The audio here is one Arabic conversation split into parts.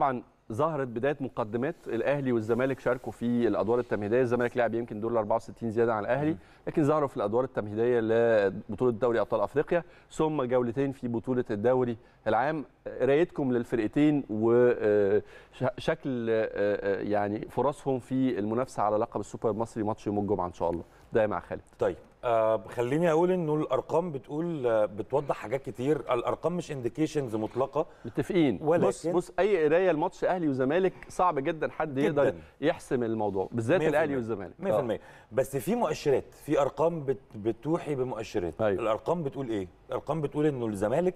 طبعا ظهرت بدايه مقدمات الاهلي والزمالك شاركوا في الادوار التمهيديه الزمالك لعب يمكن دور 64 زياده عن الاهلي لكن ظهروا في الادوار التمهيديه لبطوله دوري ابطال افريقيا ثم جولتين في بطوله الدوري العام قرايتكم للفرقتين وشكل آه، آه، آه، يعني فرصهم في المنافسه على لقب السوبر المصري ماتش يوم الجمعه ان شاء الله ده مع خالد طيب آه خليني اقول انه الارقام بتقول آه بتوضح حاجات كتير الارقام مش انديكيشنز مطلقه متفقين ولكن بص بص اي قرايه لماتش اهلي وزمالك صعب جدا حد جداً. يقدر يحسم الموضوع بالذات الاهلي والزمالك 100% آه. بس في مؤشرات في ارقام بت بتوحي بمؤشرات هاي. أيوه. الارقام بتقول ايه الارقام بتقول انه الزمالك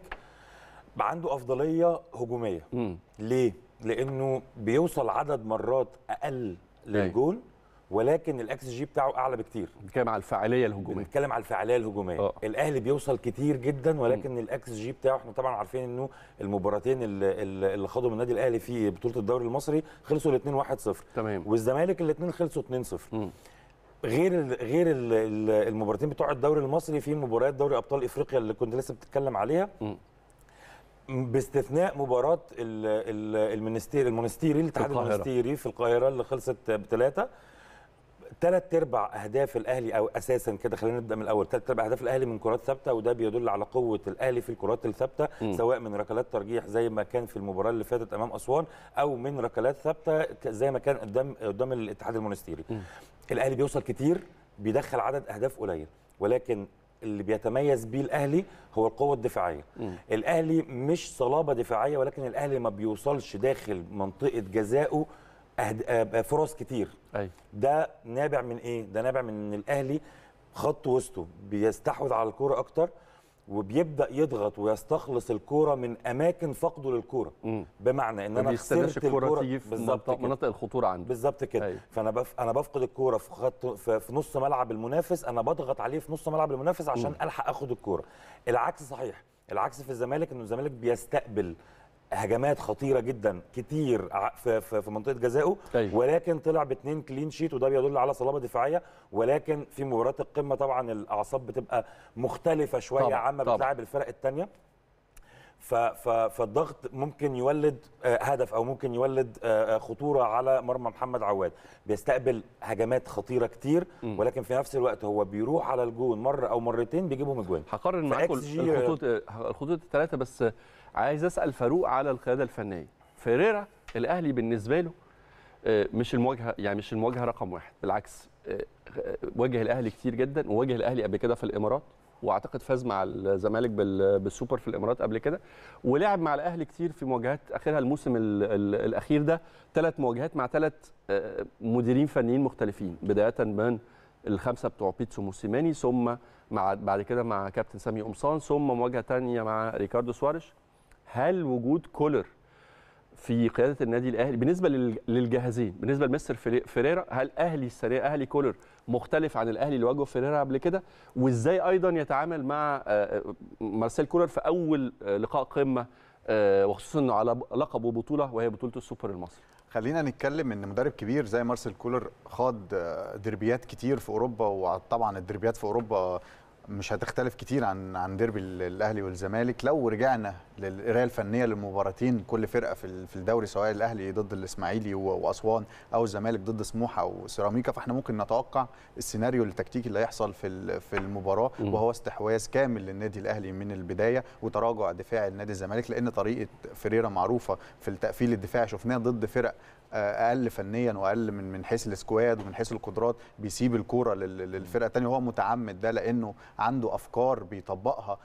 عنده افضليه هجوميه م. ليه لانه بيوصل عدد مرات اقل أيوه. للجول هاي. ولكن الاكس جي بتاعه اعلى بكتير بنتكلم على الفعاليه الهجوميه بنتكلم على الفعاليه الهجوميه أوه. الاهلي بيوصل كتير جدا ولكن الاكس جي بتاعه احنا طبعا عارفين انه المباراتين اللي خدهم النادي الاهلي في بطوله الدوري المصري خلصوا الاثنين 1 0 تمام والزمالك الاثنين خلصوا 2 0 غير الـ غير المباراتين بتوع الدوري المصري في مباريات دوري ابطال افريقيا اللي كنت لسه بتتكلم عليها م. باستثناء مباراه المونستيري المنستيري الاتحاد المونستيري في القاهره اللي خلصت بثلاثه ثلاث ارباع اهداف الاهلي او اساسا كده خلينا نبدا من الاول ثلاث ارباع اهداف الاهلي من كرات ثابته وده بيدل على قوه الاهلي في الكرات الثابته سواء من ركلات ترجيح زي ما كان في المباراه اللي فاتت امام اسوان او من ركلات ثابته زي ما كان قدام قدام الاتحاد المونستيري الاهلي بيوصل كتير بيدخل عدد اهداف قليل ولكن اللي بيتميز بيه الاهلي هو القوه الدفاعيه م. الاهلي مش صلابه دفاعيه ولكن الاهلي ما بيوصلش داخل منطقه جزائه آه، فرص كتير أي. أيوة. ده نابع من ايه ده نابع من ان الاهلي خط وسطه بيستحوذ على الكوره اكتر وبيبدا يضغط ويستخلص الكوره من اماكن فقده للكوره بمعنى ان انا خسرت الكوره تيجي في مناطق الخطوره عندي بالظبط كده أي. أيوة. فانا بف... انا بفقد الكوره في خط في, في نص ملعب المنافس انا بضغط عليه في نص ملعب المنافس عشان م. الحق اخد الكوره العكس صحيح العكس في الزمالك انه الزمالك بيستقبل هجمات خطيره جدا كتير في في منطقه جزائه طيب. ولكن طلع باثنين كلين شيت وده بيدل على صلابه دفاعيه ولكن في مباراه القمه طبعا الاعصاب بتبقى مختلفه شويه عما بتلاعب الفرق الثانيه فالضغط ممكن يولد آه، هدف او ممكن يولد آه، آه، خطوره على مرمى محمد عواد بيستقبل هجمات خطيره كتير ولكن في نفس الوقت هو بيروح على الجون مره او مرتين بيجيبهم اجوان هقارن معاكم الخطوط الخطوط الثلاثه بس عايز اسال فاروق على القياده الفنيه فيريرا الاهلي بالنسبه له آه، مش المواجهه يعني مش المواجهه رقم واحد بالعكس آه، آه، واجه الاهلي كتير جدا وواجه الاهلي قبل كده في الامارات واعتقد فاز مع الزمالك بالسوبر في الامارات قبل كده ولعب مع الاهلي كتير في مواجهات اخرها الموسم الاخير ده ثلاث مواجهات مع ثلاث مديرين فنيين مختلفين بدايه من الخمسه بتوع بيتسو موسيماني ثم مع بعد كده مع كابتن سامي قمصان ثم مواجهه ثانيه مع ريكاردو سوارش هل وجود كولر في قياده النادي الاهلي بالنسبه للجاهزين بالنسبه لمستر فيريرا هل اهلي السريع اهلي كولر مختلف عن الاهلي اللي واجهه فيريرا قبل كده وازاي ايضا يتعامل مع آه، آه، مارسيل كولر في اول آه، لقاء قمه وخصوصا انه على لقب بطوله وهي بطوله السوبر المصري خلينا نتكلم ان مدرب كبير زي مارسيل كولر خاض دربيات كتير في اوروبا وطبعا الدربيات في اوروبا مش هتختلف كتير عن عن ديربي الاهلي والزمالك لو رجعنا للقرايه الفنيه للمباراتين كل فرقه في في الدوري سواء الاهلي ضد الاسماعيلي واسوان او الزمالك ضد سموحه وسيراميكا فاحنا ممكن نتوقع السيناريو التكتيكي اللي هيحصل في في المباراه وهو استحواذ كامل للنادي الاهلي من البدايه وتراجع دفاع النادي الزمالك لان طريقه فريره معروفه في التقفيل الدفاعي شفناه ضد فرق اقل فنيا واقل من من حيث السكواد ومن حيث القدرات بيسيب الكوره للفرقه الثانيه وهو متعمد ده لانه عنده افكار بيطبقها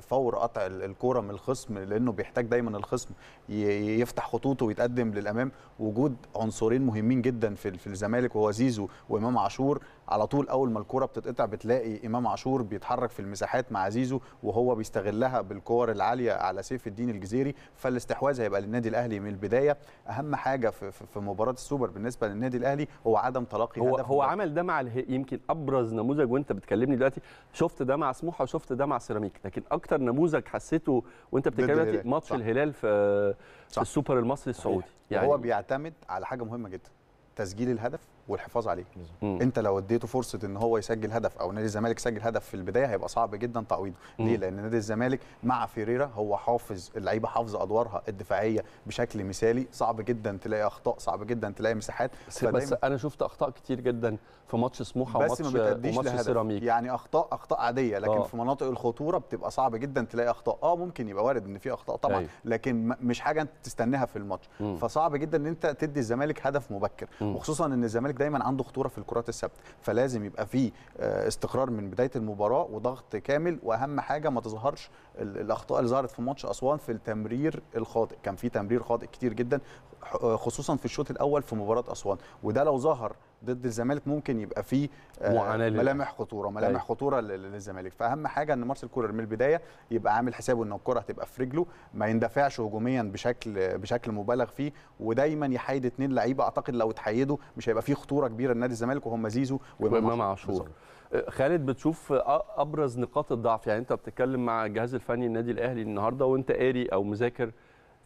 فور قطع الكوره من الخصم لانه بيحتاج دايما الخصم يفتح خطوطه ويتقدم للامام وجود عنصرين مهمين جدا في في الزمالك وهو زيزو وامام عاشور على طول اول ما الكوره بتتقطع بتلاقي امام عاشور بيتحرك في المساحات مع زيزو وهو بيستغلها بالكور العاليه على سيف الدين الجزيري فالاستحواذ هيبقى للنادي الاهلي من البدايه اهم حاجه في في مباراه السوبر بالنسبه للنادي الاهلي هو عدم تلقي هو هدف هو عمل ده مع اله... يمكن ابرز نموذج وانت بتكلمني دلوقتي شفت ده مع سموحه وشفت ده مع سيراميك لكن اكتر نموذج حسيته وانت بتتكلم دلوقتي ماتش الهلال في, صح. في السوبر المصري السعودي يعني هو بيعتمد على حاجه مهمه جدا تسجيل الهدف والحفاظ عليه مم. انت لو اديته فرصه ان هو يسجل هدف او نادي الزمالك سجل هدف في البدايه هيبقى صعب جدا تعويضه ليه لان نادي الزمالك مع فيريرا هو حافظ اللعيبه حافظ ادوارها الدفاعيه بشكل مثالي صعب جدا تلاقي اخطاء صعب جدا تلاقي مساحات بس, بس انا شفت اخطاء كتير جدا في ماتش سموحه وماتش وماتش سيراميك يعني اخطاء اخطاء عاديه لكن آه. في مناطق الخطوره بتبقى صعب جدا تلاقي اخطاء اه ممكن يبقى وارد ان في اخطاء طبعا أي. أيوه. لكن مش حاجه انت تستناها في الماتش فصعب جدا ان انت تدي الزمالك هدف مبكر مم. وخصوصا ان الزمالك دايما عنده خطوره في الكرات الثابته فلازم يبقى في آه، استقرار من بدايه المباراه وضغط كامل واهم حاجه ما تظهرش الاخطاء اللي ظهرت في ماتش اسوان في التمرير الخاطئ كان في تمرير خاطئ كتير جدا آه، خصوصا في الشوط الاول في مباراه اسوان وده لو ظهر ضد الزمالك ممكن يبقى فيه آه، ملامح خطوره ملامح أيوه. خطوره للزمالك فاهم حاجه ان مارسيل كولر من البدايه يبقى عامل حسابه ان الكره هتبقى في رجله ما يندفعش هجوميا بشكل بشكل مبالغ فيه ودايما يحايد اثنين لعيبه اعتقد لو اتحيدوا مش هيبقى فيه خطوره كبيره لنادي الزمالك وهم زيزو وامام عاشور آه، خالد بتشوف ابرز نقاط الضعف يعني انت بتتكلم مع الجهاز الفني النادي الاهلي النهارده وانت قاري او مذاكر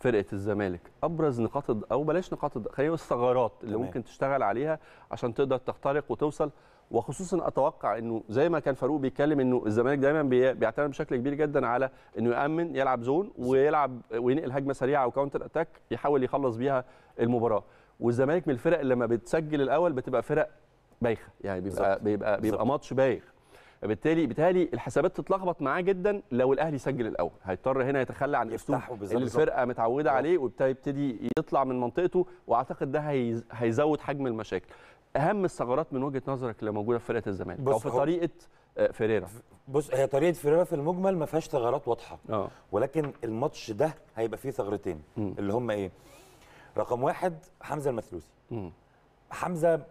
فرقه الزمالك ابرز نقاط او بلاش نقاط خلينا الثغرات اللي تمام. ممكن تشتغل عليها عشان تقدر تخترق وتوصل وخصوصا اتوقع انه زي ما كان فاروق بيتكلم انه الزمالك دايما بيعتمد بشكل كبير جدا على انه يامن يلعب زون ويلعب وينقل هجمه سريعه او كاونتر اتاك يحاول يخلص بيها المباراه والزمالك من الفرق اللي لما بتسجل الاول بتبقى فرق بايخه يعني بيبقى بيبقى بيبقى, بيبقى ماتش بايخ بالتالي بيتهيألي الحسابات تتلخبط معاه جدا لو الاهلي سجل الاول هيضطر هنا يتخلى عن اسلوب اللي الفرقه متعوده آه. عليه ويبتدي يطلع من منطقته واعتقد ده هيزود حجم المشاكل اهم الثغرات من وجهه نظرك اللي موجوده في فرقه الزمالك او في طريقه آه، فيريرا بص هي طريقه فيريرا في المجمل ما فيهاش ثغرات واضحه أوه. ولكن الماتش ده هيبقى فيه ثغرتين اللي هم ايه رقم واحد حمزه المثلوسي حمزه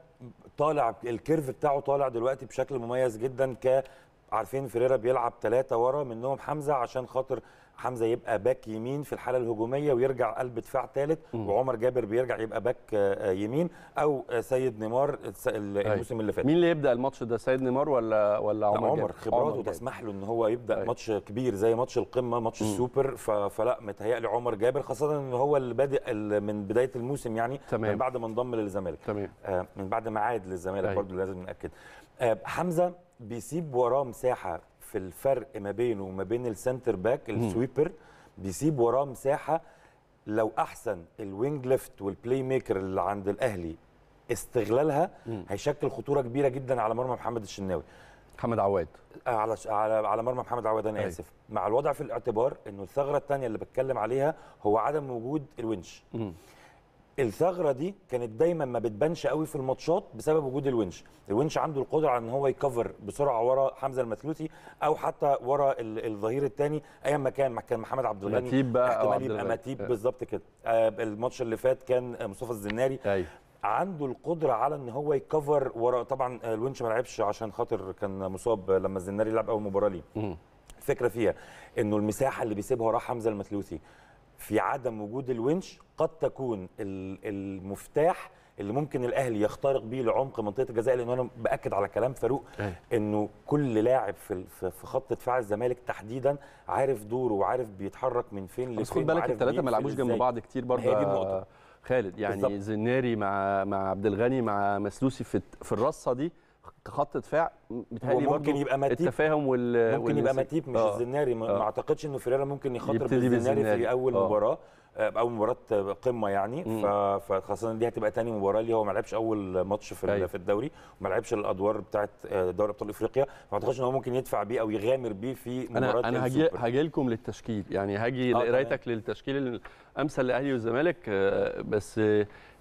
طالع الكيرف بتاعه طالع دلوقتي بشكل مميز جدا ك عارفين فيريرا بيلعب ثلاثة ورا منهم حمزة عشان خاطر حمزه يبقى باك يمين في الحاله الهجوميه ويرجع قلب دفاع ثالث وعمر جابر بيرجع يبقى باك آه، آه، يمين او آه، سيد نيمار أيوة. الموسم اللي فات مين اللي يبدا الماتش ده سيد نيمار ولا ولا عمر عمر خبراته تسمح له ان هو يبدا أي. أيوة. ماتش كبير زي ماتش القمه ماتش م. السوبر فلا متهيألي عمر جابر خاصه ان هو اللي بادئ من بدايه الموسم يعني تمام. من بعد ما انضم للزمالك تمام. من بعد ما عاد للزمالك أيوة. برضه لازم ناكد حمزه بيسيب وراه مساحه في الفرق ما بينه وما بين السنتر باك السويبر بيسيب وراه مساحه لو احسن الوينج ليفت والبلاي ميكر اللي عند الاهلي استغلالها هيشكل خطوره كبيره جدا على مرمى محمد الشناوي محمد عواد آه، على على على مرمى محمد عواد انا أي. أيوه. اسف مع الوضع في الاعتبار انه الثغره الثانيه اللي بتكلم عليها هو عدم وجود الونش الثغره دي كانت دايما ما بتبانش قوي في الماتشات بسبب وجود الونش الونش عنده القدره على ان هو يكفر بسرعه ورا حمزه المثلوثي او حتى ورا الظهير الثاني ايا ما كان كان محمد عبد الغني متيب بقى احتمال يبقى متيب آه. بالظبط كده آه الماتش اللي فات كان مصطفى الزناري أي. عنده القدره على ان هو يكفر ورا طبعا الونش ما لعبش عشان خاطر كان مصاب لما الزناري لعب اول مباراه ليه الفكره فيها انه المساحه اللي بيسيبها ورا حمزه المثلوثي في عدم وجود الونش قد تكون المفتاح اللي ممكن الاهلي يخترق بيه لعمق منطقه الجزاء لان انا باكد على كلام فاروق انه كل لاعب في في خط دفاع الزمالك تحديدا عارف دوره وعارف بيتحرك من فين لفين خد بالك الثلاثه ما لعبوش جنب بعض كتير برضه هي دي النقطه خالد يعني بالزبط. زناري مع مع عبد الغني مع مسلوسي في في الرصه دي كخط دفاع هو ممكن يبقى ماتيب التفاهم وال ممكن يبقى ماتيب مش آه. الزناري ما, آه. ما اعتقدش انه فيريرا ممكن يخاطر بالزناري في اول آه. مباراه آه، او مباراه قمه يعني فخاصه ان دي هتبقى تاني مباراه ليه هو ما لعبش اول ماتش في أيوة. في الدوري وما لعبش الادوار بتاعه آه، دوري ابطال افريقيا فما اعتقدش ان هو ممكن يدفع بيه او يغامر بيه في مباراه انا انا هجي, هاجي لكم للتشكيل يعني هاجي لقرايتك للتشكيل الامثل للاهلي والزمالك بس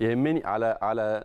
يهمني على على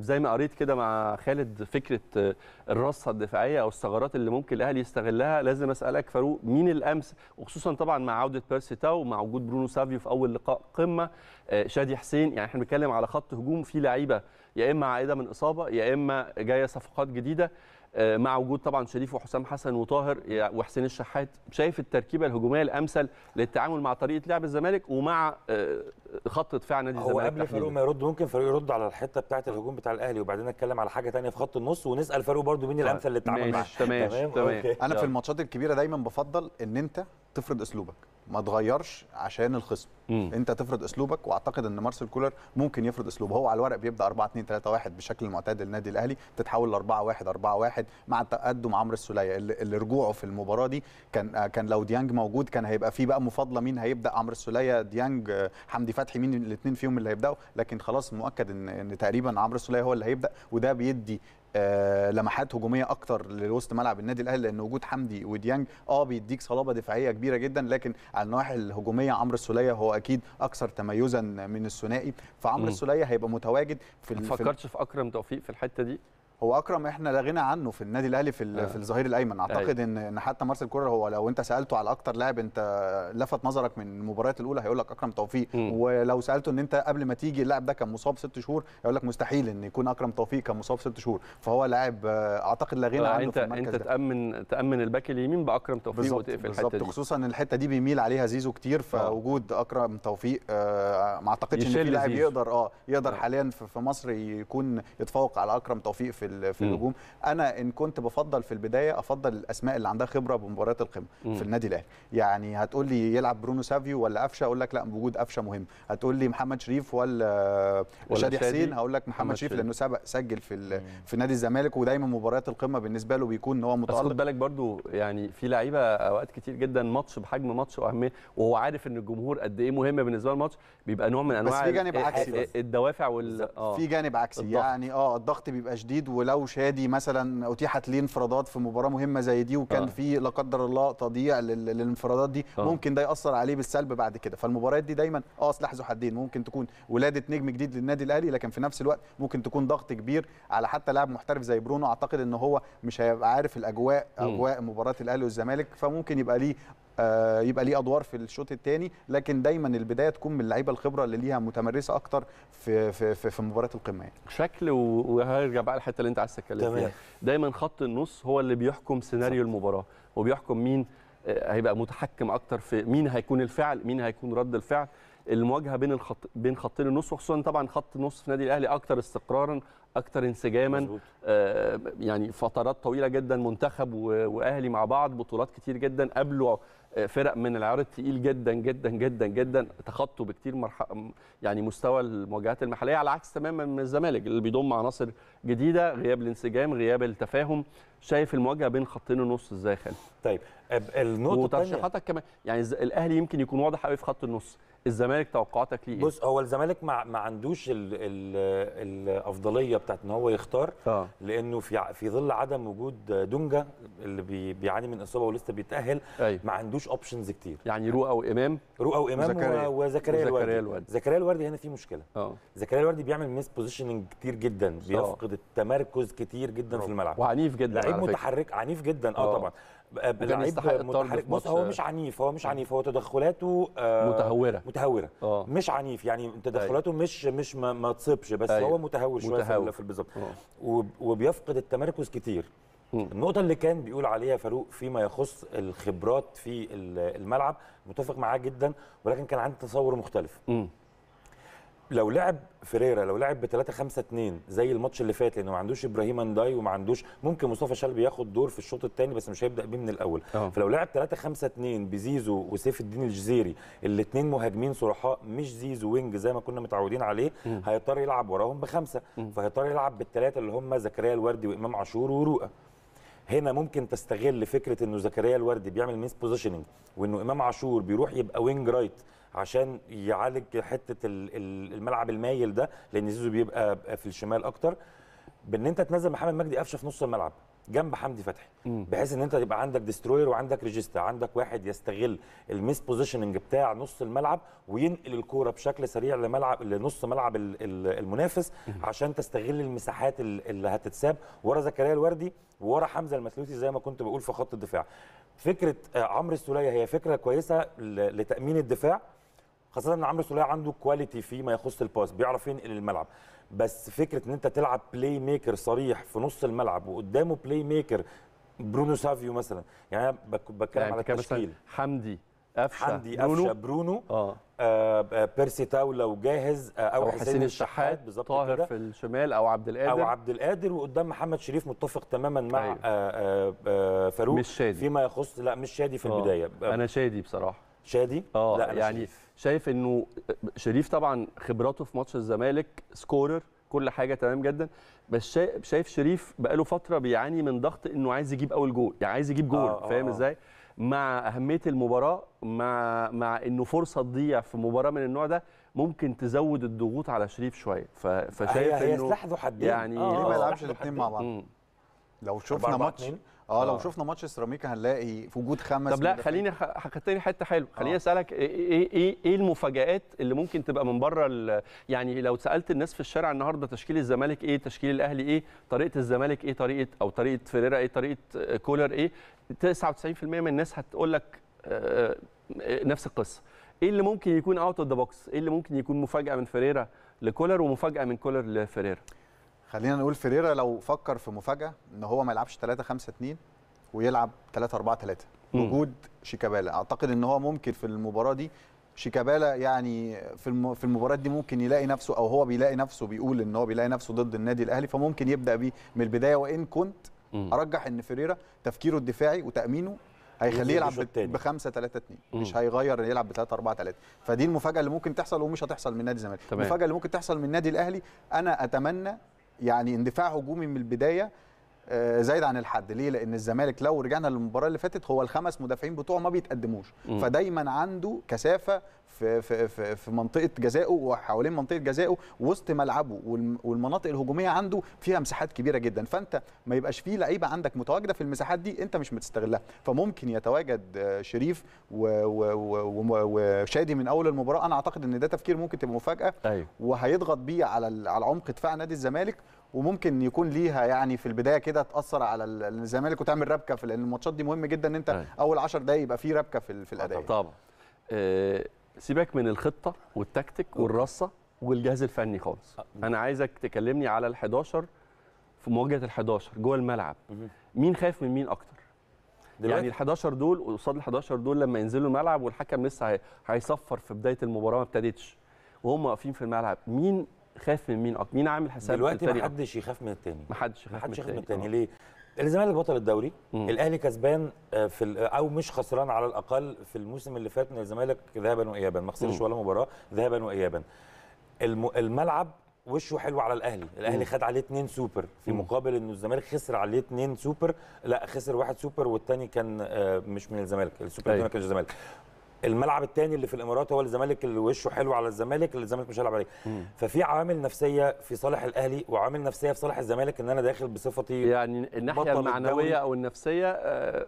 زي ما قريت كده مع خالد فكره آه، الرصه الدفاعيه او الثغرات اللي ممكن الاهلي يستغلها لازم اسالك فاروق مين الامس وخصوصا طبعا مع عوده بيرسي تاو مع وجود برونو سافيو في اول لقاء قمه آه، شادي حسين يعني احنا بنتكلم على خط هجوم فيه لعيبه يا اما عائده من اصابه يا اما جايه صفقات جديده آه، مع وجود طبعا شريف وحسام حسن وطاهر وحسين الشحات شايف التركيبه الهجوميه الامثل للتعامل مع طريقه لعب الزمالك ومع آه، خط دفاع نادي الزمالك هو قبل فاروق ما يرد ممكن فاروق يرد على الحته بتاعه الهجوم بتاع الاهلي وبعدين نتكلم على حاجه ثانيه في خط النص ونسال فاروق برده مين طيب، الامثل للتعامل معاه تمام تمام انا في الماتشات الكبيره دايما بفضل ان انت تفرض اسلوبك ما تغيرش عشان الخصم مم. انت تفرض اسلوبك واعتقد ان مارسيل كولر ممكن يفرض اسلوبه هو على الورق بيبدا 4 2 3 1 بالشكل المعتاد للنادي الاهلي تتحول ل 4 1 4 1 مع تقدم عمرو السوليه اللي, اللي رجوعه في المباراه دي كان كان لو ديانج موجود كان هيبقى في بقى مفاضله مين هيبدا عمرو السوليه ديانج حمدي فتحي مين الاثنين فيهم اللي هيبداوا لكن خلاص مؤكد ان ان تقريبا عمرو السوليه هو اللي هيبدا وده بيدي آه، لمحات هجوميه اكتر لوسط ملعب النادي الاهلي لان وجود حمدي وديانج اه بيديك صلابه دفاعيه كبيره جدا لكن على النواحي الهجوميه عمرو السوليه هو اكيد اكثر تميزا من الثنائي فعمرو السوليه هيبقى متواجد في ما فكرتش في اكرم توفيق في الحته دي هو اكرم احنا لا غنى عنه في النادي الاهلي في آه. في الظهير الايمن أيوه. اعتقد ان ان حتى مارسيل كولر هو لو انت سالته على اكتر لاعب انت لفت نظرك من المباريات الاولى هيقول لك اكرم توفيق م. ولو سالته ان انت قبل ما تيجي اللاعب ده كان مصاب ست شهور هيقول لك مستحيل ان يكون اكرم توفيق كان مصاب ست شهور فهو لاعب آه، اعتقد لا غنى آه. عنه انت في انت تامن ده. تامن الباك اليمين باكرم توفيق بالزبط. وتقفل بالزبط. الحته دي خصوصا ان الحته دي بيميل عليها زيزو كتير آه. فوجود اكرم توفيق آه ما اعتقدش ان في لاعب يقدر اه يقدر آه. حاليا في مصر يكون يتفوق على اكرم توفيق في في في الهجوم انا ان كنت بفضل في البدايه افضل الاسماء اللي عندها خبره بمباريات القمه في النادي الاهلي يعني هتقول لي يلعب برونو سافيو ولا قفشه اقول لك لا بوجود قفشه مهم هتقول لي محمد شريف ولا شادي حسين هقول لك محمد, محمد شريف لانه سبق سجل في في نادي الزمالك ودايما مباريات القمه بالنسبه له بيكون ان هو متالق بس خد بالك برده يعني في لعيبه اوقات كتير جدا ماتش بحجم ماتش واهميه وهو عارف ان الجمهور قد ايه مهم بالنسبه للماتش بيبقى نوع من انواع بس في جانب عكسي الدوافع وال آه. في جانب عكسي يعني اه الضغط بيبقى شديد ولو شادي مثلا اتيحت ليه انفرادات في مباراه مهمه زي دي وكان آه. في لا قدر الله تضييع للانفرادات دي آه. ممكن ده ياثر عليه بالسلب بعد كده فالمباريات دي دايما اه سلاح ذو حدين ممكن تكون ولاده نجم جديد للنادي الاهلي لكن في نفس الوقت ممكن تكون ضغط كبير على حتى لاعب محترف زي برونو اعتقد ان هو مش هيبقى عارف الاجواء اجواء مباراه الاهلي والزمالك فممكن يبقى ليه آه، يبقى ليه ادوار في الشوط الثاني لكن دايما البدايه تكون من اللعيبه الخبره اللي ليها متمرسه اكتر في في في, في القمه يعني. شكل وهرجع بقى الحته اللي انت عايز تتكلم فيها دايما خط النص هو اللي بيحكم سيناريو صح. المباراه وبيحكم مين آه، هيبقى متحكم اكتر في مين هيكون الفعل مين هيكون رد الفعل المواجهه بين الخط بين خطين النص وخصوصا طبعا خط النص في النادي الاهلي اكتر استقرارا اكتر انسجاما آه يعني فترات طويله جدا منتخب واهلي مع بعض بطولات كتير جدا قبله فرق من العيار الثقيل جدا جدا جدا جدا تخطوا بكتير مرح... يعني مستوى المواجهات المحليه على عكس تماما من الزمالك اللي بيضم عناصر جديده غياب الانسجام غياب التفاهم شايف المواجهه بين خطين النص ازاي خالد طيب النقطه وترشيحاتك كمان يعني الاهلي يمكن يكون واضح قوي في خط النص الزمالك توقعاتك ليه إيه؟ بص هو الزمالك ما, ما عندوش الـ الـ الافضليه بتاعت ان هو يختار آه. لانه في في ظل عدم وجود دونجا اللي بي بيعاني من اصابه ولسه بيتاهل أيوه. ما عندوش اوبشنز كتير يعني رؤى وامام رؤى وامام وزكريا الوردي زكريا الوردي هنا في مشكله آه. زكريا الوردي بيعمل ميس بوزيشننج كتير جدا آه. بيفقد التمركز كتير جدا أوه. في الملعب وعنيف جدا لعيب متحرك عنيف جدا اه, آه. طبعا لعيب متحرك بص هو مش عنيف هو مش آه. عنيف هو تدخلاته آه متهوره متهوره أوه. مش عنيف يعني طيب. تدخلاته أي. مش مش ما, ما تصيبش بس أي. طيب. هو متهور شويه في بالظبط آه. وبيفقد التمركز كتير النقطة اللي كان بيقول عليها فاروق فيما يخص الخبرات في الملعب متفق معاه جدا ولكن كان عندي تصور مختلف م. لو لعب فيريرا لو لعب ب 3 5 2 زي الماتش اللي فات لانه ما عندوش ابراهيم انداي وما عندوش ممكن مصطفى شلبي ياخد دور في الشوط الثاني بس مش هيبدا بيه من الاول أوه. فلو لعب 3 5 2 بزيزو وسيف الدين الجزيري الاثنين مهاجمين صرحاء مش زيزو وينج زي ما كنا متعودين عليه هيضطر يلعب وراهم بخمسه فهيضطر يلعب بالثلاثه اللي هم زكريا الوردي وامام عاشور ورؤى هنا ممكن تستغل فكره انه زكريا الوردي بيعمل ميس بوزيشننج وانه امام عاشور بيروح يبقى وينج رايت عشان يعالج حته الملعب المايل ده لان زيزو بيبقى في الشمال اكتر بان انت تنزل محمد مجدي قفشه في نص الملعب جنب حمدي فتحي بحيث ان انت يبقى عندك ديستروير وعندك ريجيستا عندك واحد يستغل الميس بوزيشننج بتاع نص الملعب وينقل الكوره بشكل سريع لملعب لنص ملعب المنافس عشان تستغل المساحات اللي هتتساب ورا زكريا الوردي ورا حمزه المثلوثي زي ما كنت بقول في خط الدفاع فكره آه، عمرو السوليه هي فكره كويسه لتامين الدفاع خاصه ان عمرو سوليه عنده كواليتي فيما يخص الباس بيعرف ينقل الملعب بس فكره ان انت تلعب بلاي ميكر صريح في نص الملعب وقدامه بلاي ميكر برونو سافيو مثلا يعني انا بتكلم يعني على التشكيل حمدي قفشه حمدي قفشه برونو اه, آه بيرسي تاولا وجاهز آه او, حسين, الشحات بالظبط طاهر في الشمال او عبد القادر او عبد القادر وقدام محمد شريف متفق تماما مع أيوه. آه آه, آه، فاروق مش شادي فيما يخص لا مش شادي في آه. البدايه انا شادي بصراحه شادي اه لا يعني شريف. شايف انه شريف طبعا خبراته في ماتش الزمالك سكورر كل حاجه تمام جدا بس شايف شريف بقاله فتره بيعاني من ضغط انه عايز يجيب اول جول يعني عايز يجيب جول آه،, آه فاهم آه. ازاي مع اهميه المباراه مع مع انه فرصه تضيع في مباراه من النوع ده ممكن تزود الضغوط على شريف شويه فشايف هي انه هي سلاح ذو حدين يعني آه. ليه ما آه، يلعبش الاثنين مع بعض لو شفنا ماتش اه لو آه. شفنا ماتش سيراميكا هنلاقي في وجود خمس طب لا خليني حكيت حته حلوه خليني آه. اسالك إيه- إيه-, ايه ايه ايه المفاجات اللي ممكن تبقى من بره يعني لو سالت الناس في الشارع النهارده تشكيل الزمالك ايه تشكيل الاهلي ايه طريقه الزمالك ايه طريقه او طريقه فيريرا ايه طريقه آه، كولر ايه 99% من الناس هتقول لك نفس القصه ايه اللي ممكن يكون اوت اوف ذا بوكس ايه اللي ممكن يكون مفاجاه من فيريرا لكولر ومفاجاه من كولر لفيريرا خلينا نقول فيريرا لو فكر في مفاجاه ان هو ما يلعبش 3 5 2 ويلعب 3 4 3 وجود شيكابالا اعتقد ان هو ممكن في المباراه دي شيكابالا يعني في في المباراه دي ممكن يلاقي نفسه او هو بيلاقي نفسه بيقول ان هو بيلاقي نفسه ضد النادي الاهلي فممكن يبدا بيه من البدايه وان كنت ارجح ان فيريرا تفكيره الدفاعي وتامينه هيخليه يلعب ب 5 3 2 مش هيغير يلعب ب 3 4 3 فدي المفاجاه اللي ممكن تحصل ومش هتحصل من نادي الزمالك المفاجاه اللي ممكن تحصل من النادي الاهلي انا اتمنى يعني اندفاع هجومي من البدايه آه، زايد عن الحد ليه لان الزمالك لو رجعنا للمباراه اللي فاتت هو الخمس مدافعين بتوعه ما بيتقدموش م. فدايما عنده كثافه في في في, في منطقه جزائه وحوالين منطقه جزائه وسط ملعبه والمناطق الهجوميه عنده فيها مساحات كبيره جدا فانت ما يبقاش فيه لعيبه عندك متواجده في المساحات دي انت مش متستغلها فممكن يتواجد آه، شريف وشادي من اول المباراه انا اعتقد ان ده تفكير ممكن تبقى مفاجاه أيوه. وهيضغط بيه على على عمق دفاع نادي الزمالك وممكن يكون ليها يعني في البدايه كده تاثر على الزمالك وتعمل ربكه في لان الماتشات دي مهم جدا ان انت أي. أيوة. اول 10 دقايق يبقى في ربكه في, في الاداء طبعا أه سيبك من الخطه والتكتيك والرصه والجهاز الفني خالص أه. انا عايزك تكلمني على ال11 في مواجهه ال11 جوه الملعب مين خايف من مين اكتر دلوقتي. يعني ال11 دول قصاد ال11 دول لما ينزلوا الملعب والحكم لسه هيصفر في بدايه المباراه ما ابتدتش وهم واقفين في الملعب مين خاف من مين اكتر مين عامل حساب دلوقتي محدش يخاف من التاني محدش يخاف محدش يخاف من التاني ليه الزمالك بطل الدوري مم. الاهلي كسبان آه، في آه، او مش خسران على الاقل في الموسم اللي فات من الزمالك ذهبا وايابا ما خسرش ولا مباراه ذهبا وايابا الم... الملعب وشه حلو على الاهلي الاهلي خد عليه اثنين سوبر في مقابل انه الزمالك خسر عليه اثنين سوبر لا خسر واحد سوبر والثاني كان آه، مش من الزمالك السوبر طيب. ما كانش الزمالك الملعب الثاني اللي في الامارات هو الزمالك اللي وشه حلو على الزمالك اللي الزمالك مش هيلعب عليه ففي عوامل نفسيه في صالح الاهلي وعوامل نفسيه في صالح الزمالك ان انا داخل بصفتي يعني الناحيه المعنويه او النفسيه آه،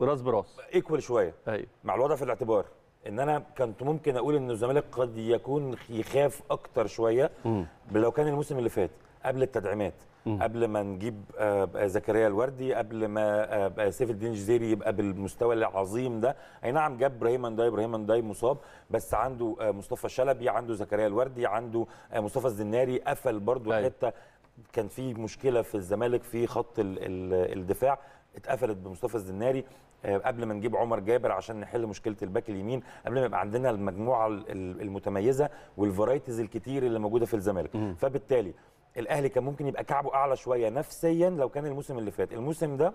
راس براس ايكوال شويه أيوه. مع الوضع في الاعتبار ان انا كنت ممكن اقول ان الزمالك قد يكون يخاف اكتر شويه لو كان الموسم اللي فات قبل التدعيمات قبل ما نجيب آه، آه، زكريا الوردي قبل ما آه، سيف الدين الجزيري يبقى بالمستوى العظيم ده اي نعم جاب ابراهيم انداي ابراهيم انداي مصاب بس عنده مصطفى شلبي عنده زكريا الوردي عنده مصطفى الزناري قفل برضه أيوة. حته كان في مشكله في الزمالك في خط الدفاع اتقفلت بمصطفى الزناري قبل ما نجيب عمر جابر عشان نحل مشكله الباك اليمين قبل ما يبقى عندنا المجموعه المتميزه والفرايتيز الكتير اللي موجوده في الزمالك فبالتالي الاهلي كان ممكن يبقى كعبه اعلى شويه نفسيا لو كان الموسم اللي فات الموسم ده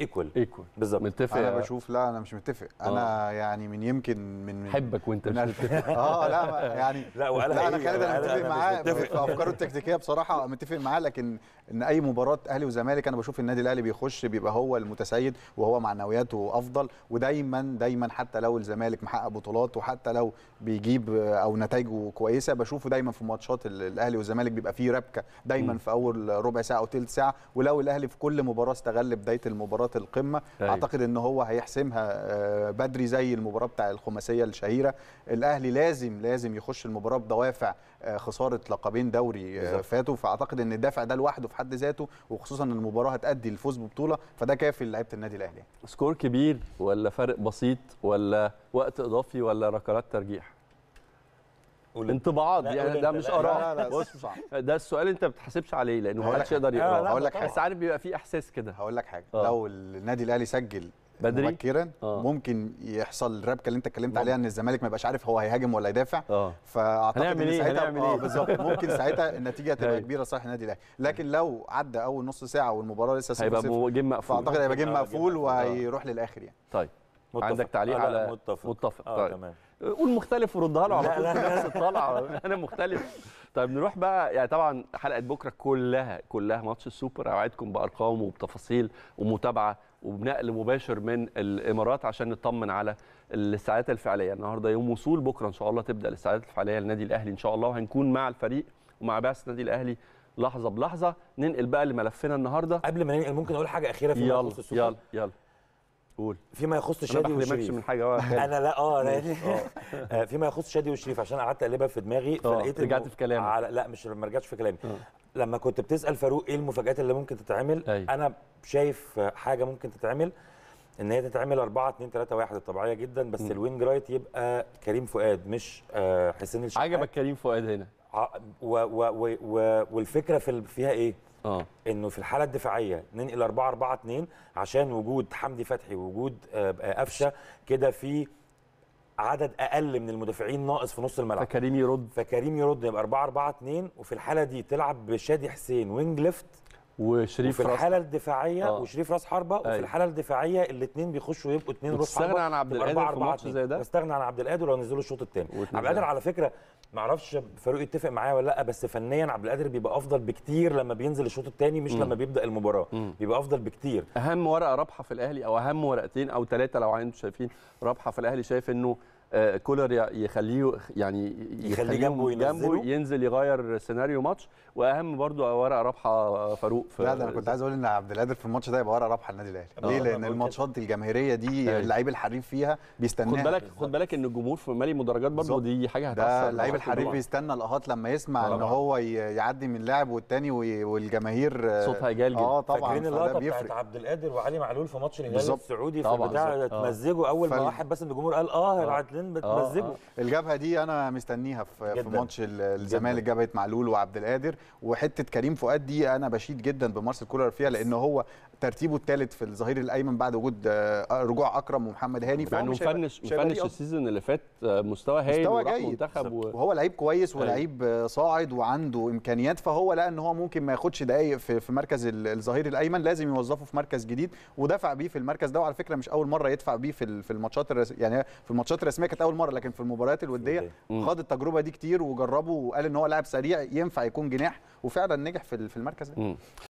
ايكوال ايكوال بالظبط متفق انا بشوف لا انا مش متفق انا آه. يعني من يمكن من حبك وانت مش متفق اه لا يعني لا وقالها لا انا خالد انا متفق معاه في افكاره التكتيكيه بصراحه متفق معاه لكن ان اي مباراه اهلي وزمالك انا بشوف النادي الاهلي بيخش بيبقى هو المتسيد وهو معنوياته افضل ودايما دايما حتى لو الزمالك محقق بطولات وحتى لو بيجيب او نتائجه كويسه بشوفه دايما في ماتشات الاهلي والزمالك بيبقى فيه ربكه دايما م. في اول ربع ساعه او ثلث ساعه ولو الاهلي في كل مباراه استغل بدايه المباراه مباراه القمه أيوة. اعتقد ان هو هيحسمها آه، بدري زي المباراه بتاع الخماسيه الشهيره الاهلي لازم لازم يخش المباراه بدوافع آه، خساره لقبين دوري آه، بالزبط. فاتوا فاعتقد ان الدافع ده لوحده في حد ذاته وخصوصا ان المباراه هتادي الفوز ببطوله فده كافي لعيبه النادي الاهلي سكور كبير ولا فرق بسيط ولا وقت اضافي ولا ركلات ترجيح انطباعات يعني ده مش اراء بص ده السؤال انت ما بتحاسبش عليه لانه ما حدش يقدر يقرا هقول لك حاجه بس عارف بيبقى في احساس كده هقول لك حاجه آه. لو النادي الاهلي سجل بدري مبكرا أوه. ممكن يحصل الربكه اللي انت اتكلمت عليها ان الزمالك ما يبقاش عارف هو هيهاجم ولا يدافع أوه. فاعتقد هنعمل ان إيه؟ ساعتها هنعمل ايه آه، بالظبط ممكن ساعتها النتيجه تبقى كبيره صح النادي الاهلي لكن لو عدى اول نص ساعه والمباراه لسه هيبقى جيم مقفول فاعتقد هيبقى جيم آه، مقفول وهيروح للاخر يعني طيب عندك تعليق على متفق, متفق. طيب. تمام قول مختلف وردها له على طول نفس الطلعه انا مختلف طيب نروح بقى يعني طبعا حلقه بكره كلها كلها ماتش السوبر اوعدكم بارقام وبتفاصيل ومتابعه وبنقل مباشر من الامارات عشان نطمن على الاستعدادات الفعليه النهارده يوم وصول بكره ان شاء الله تبدا الاستعدادات الفعليه للنادي الاهلي ان شاء الله وهنكون مع الفريق ومع بعث النادي الاهلي لحظه بلحظه ننقل بقى لملفنا النهارده قبل ما ننقل ممكن اقول حاجه اخيره في ماتش السوبر يلا يلا قول فيما يخص شادي وشريف من حاجه انا لا اه انا يعني. آه. آه، فيما يخص شادي وشريف عشان قعدت اقلبها في دماغي آه، فلقيت رجعت في كلامي على لا مش ما رجعتش في كلامي لما كنت بتسال فاروق ايه المفاجات اللي ممكن تتعمل أي. انا شايف حاجه ممكن تتعمل ان هي تتعمل 4 2 3 1 الطبيعيه جدا بس الوينج رايت يبقى كريم فؤاد مش حسين الشحات عجبك كريم فؤاد هنا و و و والفكره في فيها ايه اه انه في الحاله الدفاعيه ننقل 4 4 2 عشان وجود حمدي فتحي وجود آه، آه، قفشه كده في عدد اقل من المدافعين ناقص في نص الملعب فكريم يرد فكريم يرد يبقى 4 4 2 وفي الحاله دي تلعب بشادي حسين وينج ليفت وشريف وفي الحاله الدفاعيه آه. وشريف راس حربه وفي أيوه. الحاله الدفاعيه الاثنين بيخشوا يبقوا اثنين راس حربه عن عبد القادر في ماتش زي ده استغنى عن عبد القادر لو نزلوا الشوط الثاني عبد القادر على فكره ما اعرفش فاروق يتفق معايا ولا لا بس فنيا عبد القادر بيبقى افضل بكتير لما بينزل الشوط الثاني مش م. لما بيبدا المباراه م. بيبقى افضل بكتير اهم ورقه رابحه في الاهلي او اهم ورقتين او ثلاثه لو انتم شايفين رابحه في الاهلي شايف انه آه، كولر يخليه يعني يخليه جنبه, جنبه ينزل يغير سيناريو ماتش واهم برضو ورقه رابحه آه، فاروق في لا ده انا كنت عايز اقول ان عبد القادر في الماتش ده يبقى ورقه رابحه النادي الاهلي آه، ليه لان الماتشات الجماهيريه دي أيوه. اللعيب الحريف فيها بيستناها خد بالك خد بالك ان الجمهور في مالي مدرجات برضو دي حاجه هتحصل ده اللعيب الحريف بيستنى الاهات لما يسمع ان هو يعدي من لاعب والتاني والجماهير صوتها جالجل اه طبعا فاكرين اللقطه بتاعت عبد القادر وعلي معلول في ماتش الهلال السعودي في البتاع تمزجوا اول ما واحد بس الجمهور قال اه الاثنين بتمزجوا آه، آه. الجبهه دي انا مستنيها في جداً. في ماتش الزمالك جبهه معلول وعبد القادر وحته كريم فؤاد دي انا بشيد جدا بمارسيل كولر فيها لان هو ترتيبه الثالث في الظهير الايمن بعد وجود آه، رجوع اكرم ومحمد هاني يعني فهو يعني مش مفنش مفنش السيزون اللي فات مستوى هايل مستوى جيد منتخب و... وهو لعيب كويس ولعيب صاعد وعنده امكانيات فهو لقى ان هو ممكن ما ياخدش دقائق في, في مركز الظهير الايمن لازم يوظفه في مركز جديد ودفع بيه في المركز ده وعلى فكره مش اول مره يدفع بيه في الماتشات الرس... يعني في الماتشات الرسميه هي كانت اول مره لكن في المباريات الوديه خاض التجربه دي كتير وجربه وقال ان هو لاعب سريع ينفع يكون جناح وفعلا نجح في المركز ده